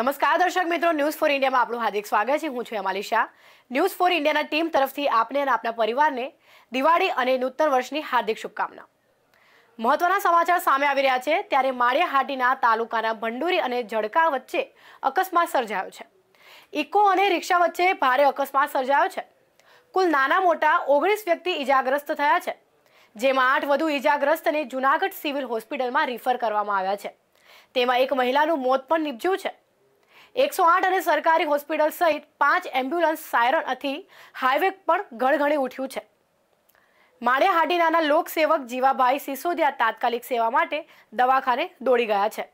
નમસ્કાર દર્શક મિત્રો ન્યૂઝ ફોર ઇન્ડિયામાં આપણું હાર્દિક સ્વાગત છે હું છું અમાલી શાહ ન્યૂઝ ફોર ઇન્ડિયાના ટીમ તરફથી આપને અને આપના પરિવારને દિવાળી અને નૂતન વર્ષની હાર્દિક શુભકામના મહત્વના સમાચાર સામે આવી રહ્યા છે ત્યારે માળિયાહાટીના તાલુકાના ભંડુરી અને જડકા વચ્ચે અકસ્માત સર્જાયો છે ઇકો અને રિક્ષા વચ્ચે ભારે અકસ્માત સર્જાયો છે કુલ નાના મોટા ઓગણીસ વ્યક્તિ ઇજાગ્રસ્ત થયા છે જેમાં આઠ વધુ ઇજાગ્રસ્તને જૂનાગઢ સિવિલ હોસ્પિટલમાં રિફર કરવામાં આવ્યા છે તેમાં એક મહિલાનું મોત પણ નિપજ્યું છે એકસો આઠ અને સરકારી હોસ્પિટલ સહિત પાંચ એમ્બ્યુલન્સ સાયરનથી હાઈવે પણ ગળગળી ઉઠ્યું છે માળિયા હાડીનાના લોકસેવક જીવાભાઈ સિસોદિયા તાત્કાલિક સેવા માટે દવાખાને દોડી ગયા છે